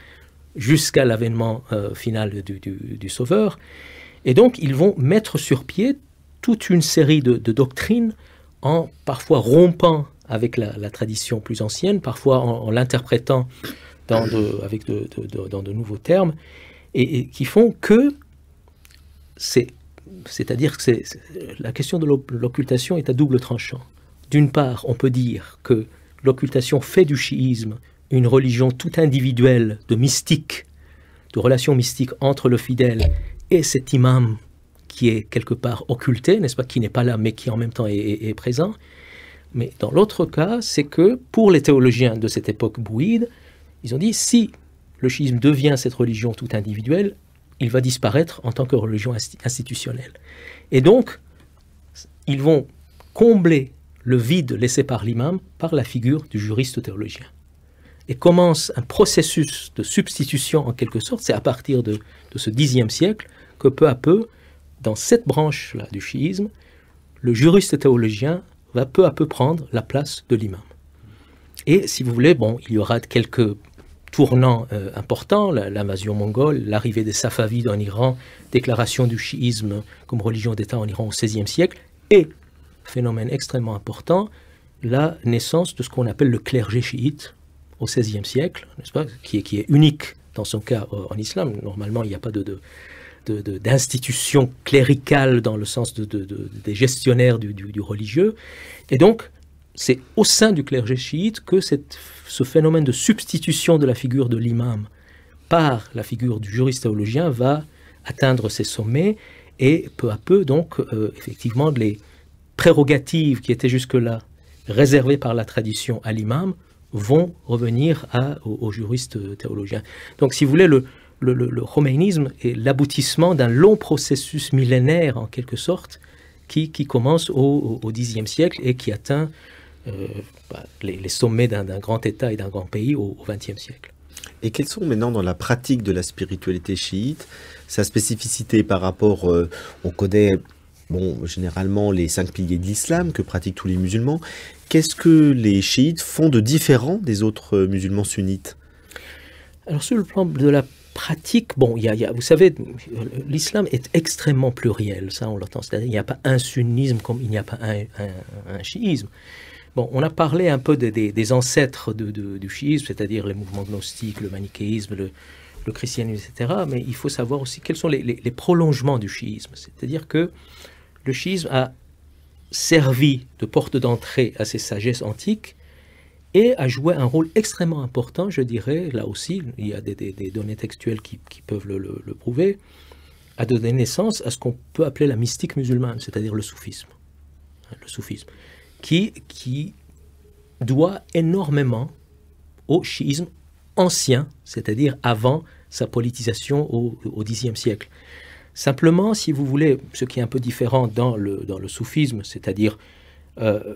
jusqu'à l'avènement euh, final du, Sauveur. Et donc ils vont mettre sur pied toute une série de, doctrines en parfois rompant avec la, tradition plus ancienne, parfois en l'interprétant dans de, avec de, dans de nouveaux termes, et, qui font que c'est, c'est-à-dire que c'est, la question de l'occultation est à double tranchant. D'une part, on peut dire que l'occultation fait du chiisme une religion tout individuelle de mystique, de relation mystique entre le fidèle et cet imam qui est quelque part occulté, n'est-ce pas, qui n'est pas là, mais qui en même temps est, présent. Mais dans l'autre cas, c'est que pour les théologiens de cette époque bouide, ils ont dit, si le chiisme devient cette religion tout individuelle, il va disparaître en tant que religion institutionnelle. Et donc, ils vont combler le vide laissé par l'imam par la figure du juriste théologien. Et commence un processus de substitution en quelque sorte. C'est à partir de, ce Xe siècle que peu à peu, dans cette branche-là du chiisme, le juriste théologien va peu à peu prendre la place de l'imam. Et si vous voulez, bon, il y aura quelques tournant euh, important, l'invasion mongole, l'arrivée des Safavides en Iran, déclaration du chiisme comme religion d'État en Iran au XVIe siècle, et, phénomène extrêmement important, la naissance de ce qu'on appelle le clergé chiite au XVIe siècle, n'est-ce pas, qui est, unique dans son cas euh, en islam. Normalement, il n'y a pas de, de dans le sens des gestionnaires du, du, religieux. Et donc, c'est au sein du clergé chiite que cette, ce phénomène de substitution de la figure de l'imam par la figure du juriste théologien va atteindre ses sommets et peu à peu donc euh, effectivement les prérogatives qui étaient jusque-là réservées par la tradition à l'imam vont revenir à, juriste théologien. Donc si vous voulez, le, le, est l'aboutissement d'un long processus millénaire en quelque sorte qui, qui commence au, Xe siècle et qui atteint euh, bah, les, sommets d'un grand État et d'un grand pays au XXe siècle. Et quels sont maintenant dans la pratique de la spiritualité chiite sa spécificité par rapport, euh, on connaît bon, généralement les cinq piliers de l'islam que pratiquent tous les musulmans. Qu'est-ce que les chiites font de différent des autres euh, musulmans sunnites Alors sur le plan de la pratique, bon, y vous savez, l'islam est extrêmement pluriel, ça on l'entend, cest il n'y a pas un sunnisme comme il n'y a pas un chiisme. Bon, on a parlé un peu des ancêtres du chiisme, c'est-à-dire les mouvements gnostiques, le manichéisme, le, christianisme, etc. Mais il faut savoir aussi quels sont les, prolongements du chiisme. C'est-à-dire que le chiisme a servi de porte d'entrée à ces sagesses antiques et a joué un rôle extrêmement important, je dirais, là aussi, il y a des, données textuelles qui, peuvent le, prouver, a donné naissance à ce qu'on peut appeler la mystique musulmane, c'est-à-dire le soufisme. Le soufisme qui, qui doit énormément au chiisme ancien, c'est-à-dire avant sa politisation au, Xe siècle. Simplement, si vous voulez, ce qui est un peu différent dans le, dans le soufisme, c'est-à-dire euh,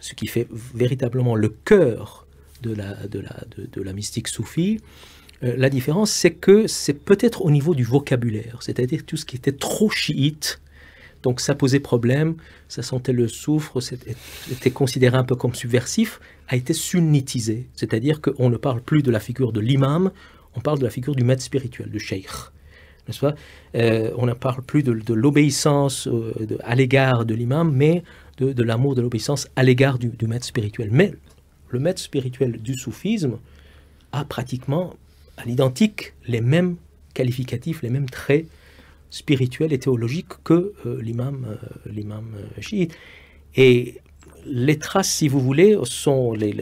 ce qui fait véritablement le cœur de la, de la, de, la mystique soufie, euh, la différence, c'est que c'est peut-être au niveau du vocabulaire, c'est-à-dire tout ce qui était trop chiite donc ça posait problème, ça sentait le soufre, c'était considéré un peu comme subversif, a été sunnitisé. C'est-à-dire qu'on ne parle plus de la figure de l'imam, on parle de la figure du maître spirituel, du sheikh. Euh, on ne parle plus de, l'obéissance euh, à l'égard de l'imam, mais de, l'amour, de l'obéissance à l'égard du maître spirituel. Mais le maître spirituel du soufisme a pratiquement à l'identique les mêmes qualificatifs, les mêmes traits spirituel et théologique que euh, l'imam, euh, euh, chiite. Et les traces, si vous voulez, sont les,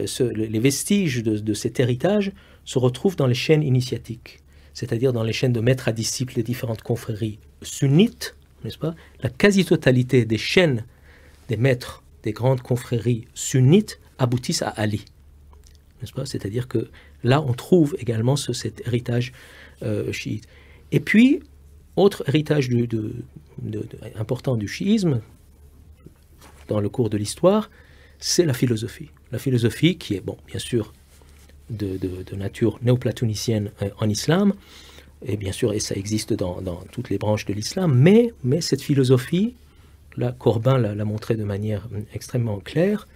vestiges de, cet héritage se retrouvent dans les chaînes initiatiques, c'est-à-dire dans les chaînes de maîtres à disciples des différentes confréries sunnites, n'est-ce pas La quasi-totalité des chaînes des maîtres des grandes confréries sunnites aboutissent à Ali, n'est-ce pas C'est-à-dire que là, on trouve également cet héritage chiite. Et puis, autre héritage important du chiisme, dans le cours de l'histoire, c'est la philosophie. La philosophie qui est, bon, bien sûr, de, nature néoplatonicienne euh, en islam, et bien sûr, et ça existe dans, toutes les branches de l'islam, mais, mais cette philosophie, là, Corbin l'a montré de manière hum, extrêmement claire,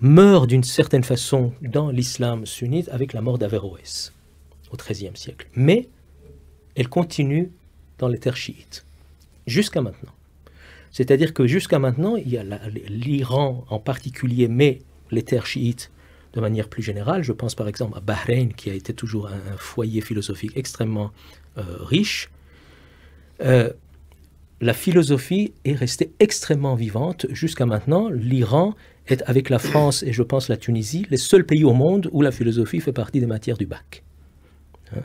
meurt d'une certaine façon dans l'islam sunnite avec la mort d'Averroès au XIIIe siècle. Mais elle continue dans les terres chiites, jusqu'à maintenant. C'est-à-dire que jusqu'à maintenant, il y a l'Iran en particulier, mais les terres chiites de manière plus générale. Je pense par exemple à Bahreïn, qui a été toujours un foyer philosophique extrêmement euh, riche. Euh, la philosophie est restée extrêmement vivante jusqu'à maintenant. L'Iran est, avec la France et je pense la Tunisie, les seuls pays au monde où la philosophie fait partie des matières du bac. Hein.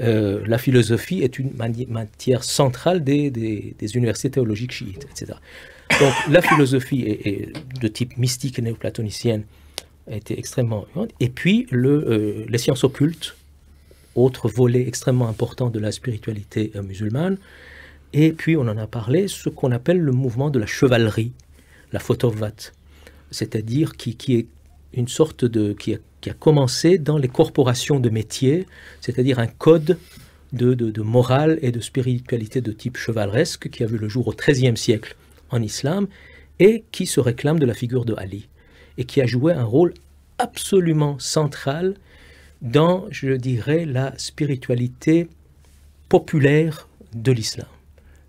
Euh, la philosophie est une matière centrale des, universités théologiques chiites, etc. Donc la philosophie est, de type mystique néoplatonicienne a été extrêmement Et puis euh, les sciences occultes, autre volet extrêmement important de la spiritualité euh, musulmane. Et puis on en a parlé, ce qu'on appelle le mouvement de la chevalerie, la photovat, c'est-à-dire qui, est une sorte de qui est qui a commencé dans les corporations de métiers, c'est-à-dire un code de, morale et de spiritualité de type chevaleresque qui a vu le jour au XIIIe siècle en islam et qui se réclame de la figure de Ali et qui a joué un rôle absolument central dans, je dirais, la spiritualité populaire de l'islam.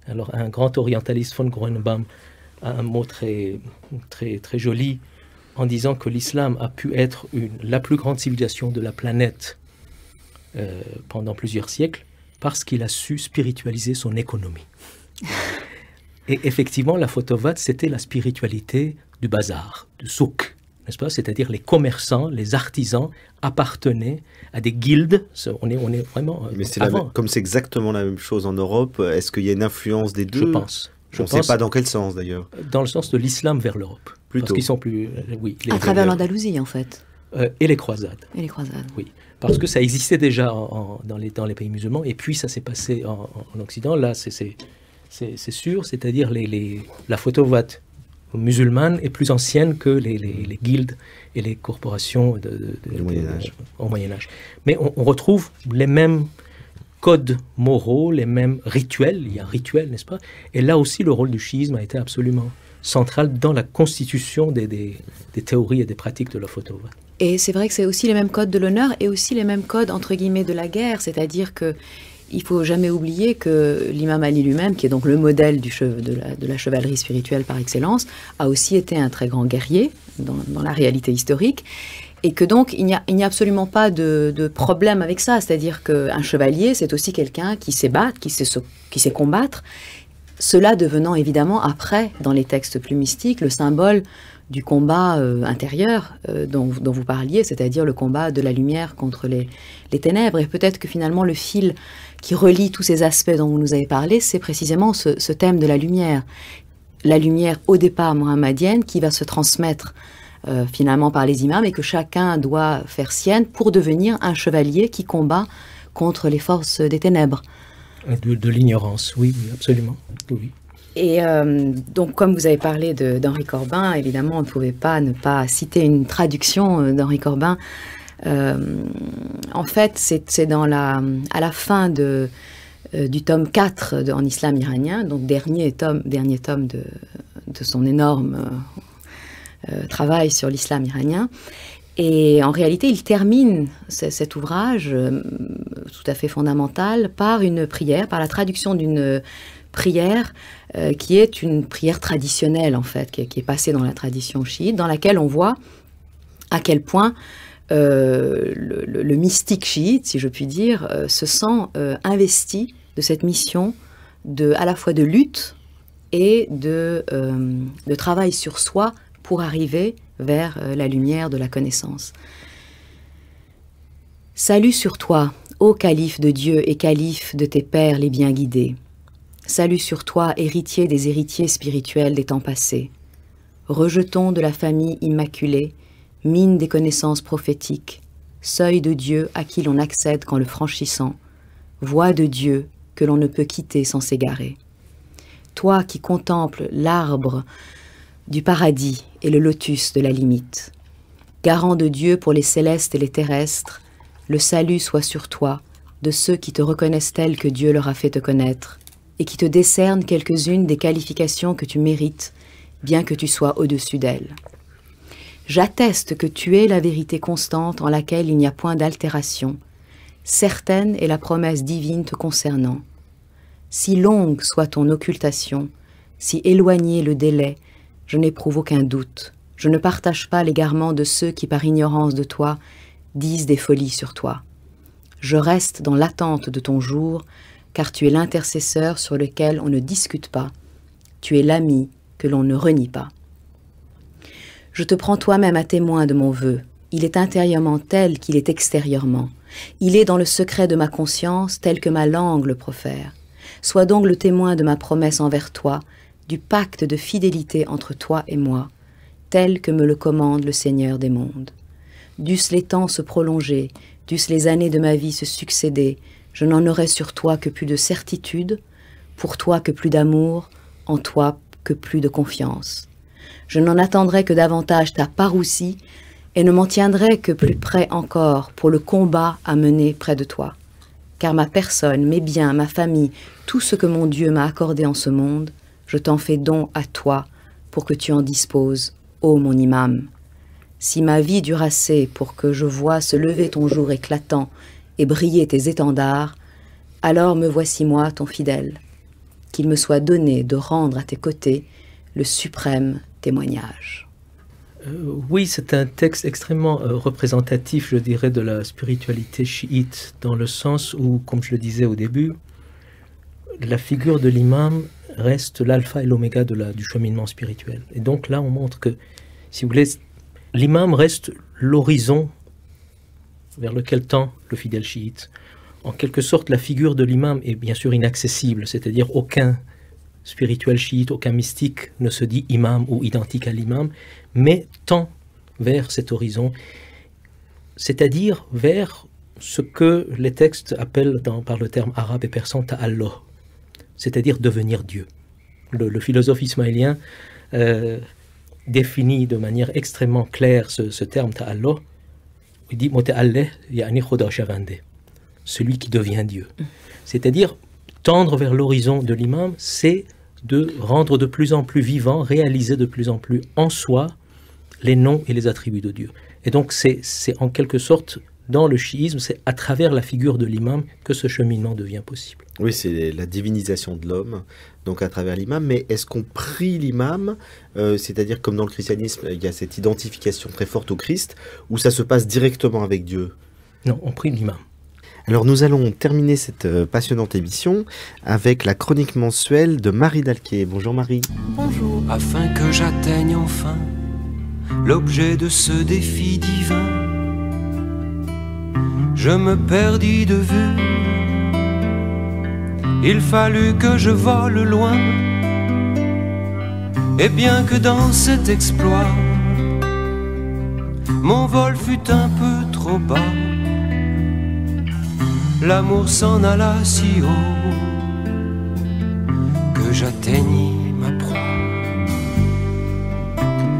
Alors un grand orientaliste von Groenbaum a un mot très, très, très joli en disant que l'islam a pu être la plus grande civilisation de la planète euh, pendant plusieurs siècles parce qu'il a su spiritualiser son économie. Et effectivement, la photovate, c'était la spiritualité du bazar, du souk, n'est-ce pas C'est-à-dire les commerçants, les artisans appartenaient à des guildes. On est, on vraiment. Euh, Mais c'est comme c'est exactement la même chose en Europe, est-ce qu'il y a une influence des deux Je pense. Je ne sais pas dans quel sens d'ailleurs. Dans le sens de l'islam vers l'Europe. Plutôt. sont plus. Euh, oui, à travers l'Andalousie, en fait. Euh, et les croisades. Et les croisades. Oui. Parce que ça existait déjà dans, les, les pays musulmans, et puis ça s'est passé en, Occident. Là, c'est sûr, c'est-à-dire les, les, la photovoite musulmane est plus ancienne que les, guildes et les corporations de, Moyen -Âge. au Moyen-Âge. Mais on, on, retrouve les mêmes codes moraux, les mêmes rituels, il y a un rituel, n'est-ce pas Et là aussi, le rôle du chiisme a été absolument centrale dans la constitution des, des, théories et des pratiques de la photo. Et c'est vrai que c'est aussi les mêmes codes de l'honneur et aussi les mêmes codes entre guillemets de la guerre, c'est-à-dire que il faut jamais oublier que l'imam Ali lui-même, qui est donc le modèle du de, la, de, la, chevalerie spirituelle par excellence, a aussi été un très grand guerrier dans, la réalité historique. Et que donc, il n'y a, a, absolument pas de, de problème avec ça. C'est-à-dire qu'un chevalier, c'est aussi quelqu'un qui sait battre, qui qui sait combattre, cela devenant évidemment après, dans les textes plus mystiques, le symbole du combat euh, intérieur euh, dont, vous parliez, c'est-à-dire le combat de la lumière contre les, ténèbres. Et peut-être que finalement le fil qui relie tous ces aspects dont vous nous avez parlé, c'est précisément ce, thème de la lumière. La lumière au départ mohammadienne qui va se transmettre euh, finalement par les imams et que chacun doit faire sienne pour devenir un chevalier qui combat contre les forces des ténèbres. Euh, de, l'ignorance, oui, absolument. Oui. Et euh, donc, comme vous avez parlé d'Henri Corbin, évidemment, on ne pouvait pas ne pas citer une traduction euh, d'Henri Corbin. en fait, c'est dans la, à la fin de, du tome 4 de, en islam iranien, donc dernier tome, dernier tome de, de son énorme travail sur l'islam iranien. Et en réalité, il termine cet ouvrage euh, tout à fait fondamental par une prière, par la traduction d'une prière euh, qui est une prière traditionnelle en fait, qui est, passée dans la tradition chiite, dans laquelle on voit à quel point euh, le, mystique chiite, si je puis dire, se sent investi de cette mission de, à la fois de lutte et de, de travail sur soi pour arriver vers euh, la lumière de la connaissance. Salut sur toi, ô calife de Dieu et calife de tes pères les bien guidés. Salut sur toi, héritier des héritiers spirituels des temps passés. Rejetons de la famille immaculée, mine des connaissances prophétiques, seuil de Dieu à qui l'on accède qu'en le franchissant, voie de Dieu que l'on ne peut quitter sans s'égarer. Toi qui contemples l'arbre du paradis et le lotus de la limite. Garant de Dieu pour les célestes et les terrestres, le salut soit sur toi de ceux qui te reconnaissent tels que Dieu leur a fait te connaître, et qui te décernent quelques-unes des qualifications que tu mérites, bien que tu sois au-dessus d'elles. J'atteste que tu es la vérité constante en laquelle il n'y a point d'altération. Certaine est la promesse divine te concernant. Si longue soit ton occultation, si éloigné le délai je n'éprouve aucun doute, je ne partage pas l'égarement de ceux qui, par ignorance de toi, disent des folies sur toi. Je reste dans l'attente de ton jour, car tu es l'intercesseur sur lequel on ne discute pas, tu es l'ami que l'on ne renie pas. Je te prends toi-même à témoin de mon vœu, il est intérieurement tel qu'il est extérieurement, il est dans le secret de ma conscience tel que ma langue le profère. Sois donc le témoin de ma promesse envers toi, du pacte de fidélité entre toi et moi, tel que me le commande le Seigneur des mondes. Dussent les temps se prolonger, dussent les années de ma vie se succéder, je n'en aurai sur toi que plus de certitude, pour toi que plus d'amour, en toi que plus de confiance. Je n'en attendrai que davantage ta paroussie, et ne m'en tiendrai que plus près encore pour le combat à mener près de toi. Car ma personne, mes biens, ma famille, tout ce que mon Dieu m'a accordé en ce monde, je t'en fais don à toi pour que tu en disposes, ô mon imam. Si ma vie dure assez pour que je voie se lever ton jour éclatant et briller tes étendards, alors me voici moi, ton fidèle. Qu'il me soit donné de rendre à tes côtés le suprême témoignage. Euh, oui, c'est un texte extrêmement euh, représentatif, je dirais, de la spiritualité chiite, dans le sens où, comme je le disais au début, la figure de l'imam reste l'alpha et l'oméga du cheminement spirituel. Et donc là, on montre que, si vous voulez, l'imam reste l'horizon vers lequel tend le fidèle chiite. En quelque sorte, la figure de l'imam est bien sûr inaccessible, c'est-à-dire aucun spirituel chiite, aucun mystique ne se dit imam ou identique à l'imam, mais tend vers cet horizon, c'est-à-dire vers ce que les textes appellent par le terme arabe et persan ta'allah, c'est-à-dire devenir Dieu. Le, philosophe ismaélien euh, définit de manière extrêmement claire ce, terme ta'allah. Il dit celui qui devient Dieu. C'est-à-dire, tendre vers l'horizon de l'imam, c'est de rendre de plus en plus vivant, réaliser de plus en plus en soi les noms et les attributs de Dieu. Et donc, c'est en quelque sorte dans le chiisme, c'est à travers la figure de l'imam que ce cheminement devient possible. Oui, c'est la divinisation de l'homme, donc à travers l'imam. Mais est-ce qu'on prie l'imam, euh, c'est-à-dire comme dans le christianisme, il y a cette identification très forte au Christ, ou ça se passe directement avec Dieu Non, on prie l'imam. Alors nous allons terminer cette euh, passionnante émission avec la chronique mensuelle de Marie Dalquier. Bonjour Marie. Bonjour. Afin que j'atteigne enfin l'objet de ce défi divin je me perdis de vue. Il fallut que je vole loin, et bien que dans cet exploit, mon vol fut un peu trop bas, l'amour s'en alla si haut que j'atteignis ma proie.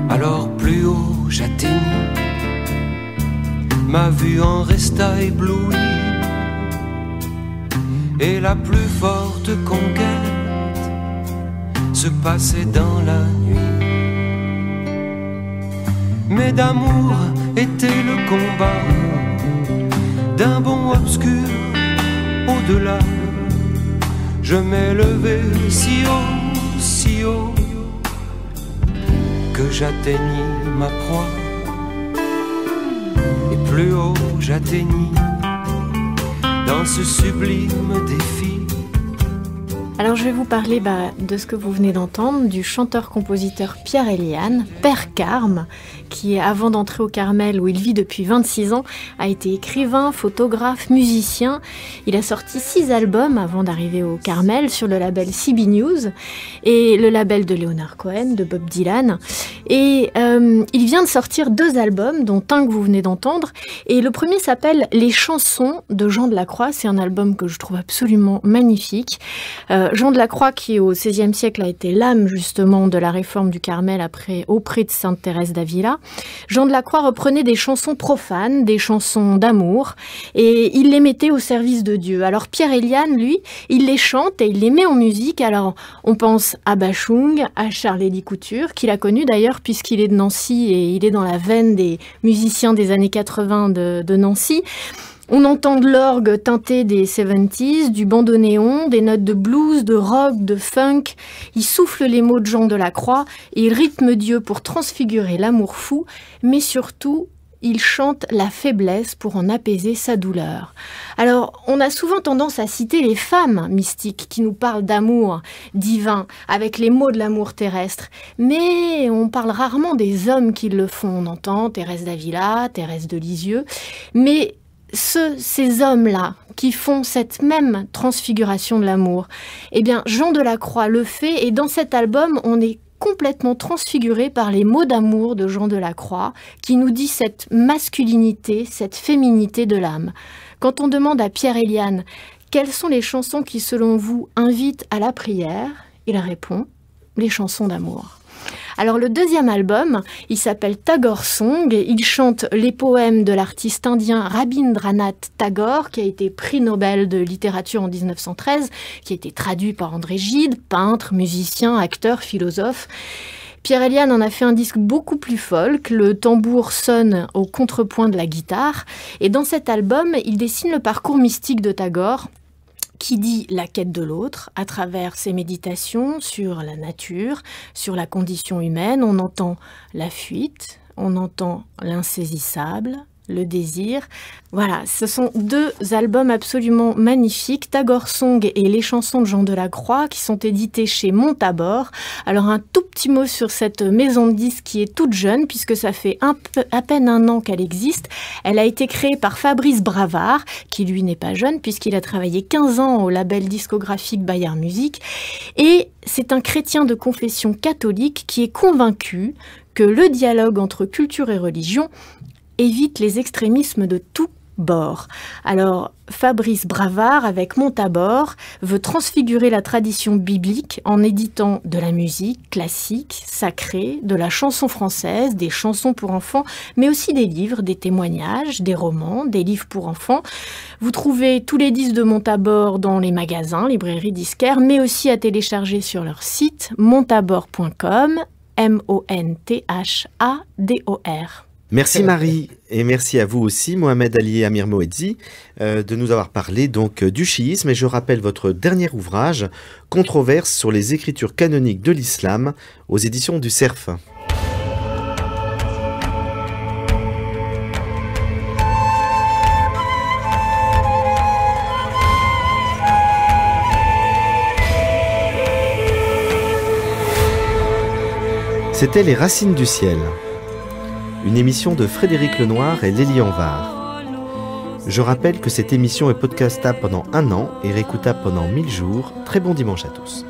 Alors plus haut j'atteignis ma vue en resta éblouie. Et la plus forte conquête se passait dans la nuit. Mais d'amour était le combat d'un bon obscur au-delà. Je m'élevais si haut, si haut, que j'atteignis ma proie plus haut j'atteignis dans ce sublime défi. Alors je vais vous parler bah, de ce que vous venez d'entendre, du chanteur-compositeur Pierre Eliane, Père Carme, qui avant d'entrer au Carmel où il vit depuis 26 ans, a été écrivain, photographe, musicien. Il a sorti six albums avant d'arriver au Carmel sur le label CB News et le label de Leonard Cohen, de Bob Dylan. Et euh, il vient de sortir deux albums, dont un que vous venez d'entendre. Et le premier s'appelle Les chansons de Jean de la Croix. C'est un album que je trouve absolument magnifique. Euh, Jean de la Croix, qui au XVIe siècle a été l'âme justement de la réforme du Carmel après, auprès de Sainte Thérèse d'Avila, Jean de la Croix reprenait des chansons profanes, des chansons d'amour, et il les mettait au service de Dieu. Alors Pierre Eliane, lui, il les chante et il les met en musique. Alors on pense à Bachung, à Charles-Élie Couture, qu'il a connu d'ailleurs puisqu'il est de Nancy et il est dans la veine des musiciens des années 80 de, de Nancy. On entend de l'orgue teinté des 70s, du bandoneon, des notes de blues, de rock, de funk. Il souffle les mots de Jean Croix, et il rythme Dieu pour transfigurer l'amour fou, mais surtout il chante la faiblesse pour en apaiser sa douleur. Alors, on a souvent tendance à citer les femmes mystiques qui nous parlent d'amour divin avec les mots de l'amour terrestre, mais on parle rarement des hommes qui le font. On entend Thérèse d'Avila, Thérèse de Lisieux, mais ce, ces hommes-là qui font cette même transfiguration de l'amour, eh bien Jean Delacroix le fait et dans cet album on est complètement transfiguré par les mots d'amour de Jean Delacroix qui nous dit cette masculinité, cette féminité de l'âme. Quand on demande à Pierre Eliane quelles sont les chansons qui selon vous invitent à la prière, il répond les chansons d'amour. Alors le deuxième album, il s'appelle Tagore Song. Il chante les poèmes de l'artiste indien Rabindranath Tagore, qui a été prix Nobel de littérature en 1913, qui a été traduit par André Gide, peintre, musicien, acteur, philosophe. Pierre Eliane en a fait un disque beaucoup plus folk, le tambour sonne au contrepoint de la guitare, et dans cet album, il dessine le parcours mystique de Tagore, qui dit la quête de l'autre à travers ses méditations sur la nature, sur la condition humaine. On entend la fuite, on entend l'insaisissable, le désir. Voilà, ce sont deux albums absolument magnifiques, Tagore Song et Les chansons de Jean Delacroix, qui sont édités chez Montabor. Alors un tout petit mot sur cette maison de disques qui est toute jeune, puisque ça fait à peine un an qu'elle existe. Elle a été créée par Fabrice Bravard, qui lui n'est pas jeune, puisqu'il a travaillé 15 ans au label discographique Bayard Music. Et c'est un chrétien de confession catholique qui est convaincu que le dialogue entre culture et religion évite les extrémismes de tout bord. Alors, Fabrice Bravard, avec Montabor, veut transfigurer la tradition biblique en éditant de la musique classique, sacrée, de la chanson française, des chansons pour enfants, mais aussi des livres, des témoignages, des romans, des livres pour enfants. Vous trouvez tous les disques de Montabor dans les magasins, librairies, disquaires, mais aussi à télécharger sur leur site montabor.com, M-O-N-T-H-A-D-O-R. Merci Marie et merci à vous aussi Mohamed Ali Amir Moedzi euh, de nous avoir parlé donc euh, du chiisme et je rappelle votre dernier ouvrage Controverse sur les écritures canoniques de l'islam aux éditions du Cerf. C'était Les Racines du Ciel une émission de Frédéric Lenoir et Lélie Anvar. Je rappelle que cette émission est podcastable pendant un an et réécoutable pendant mille jours. Très bon dimanche à tous.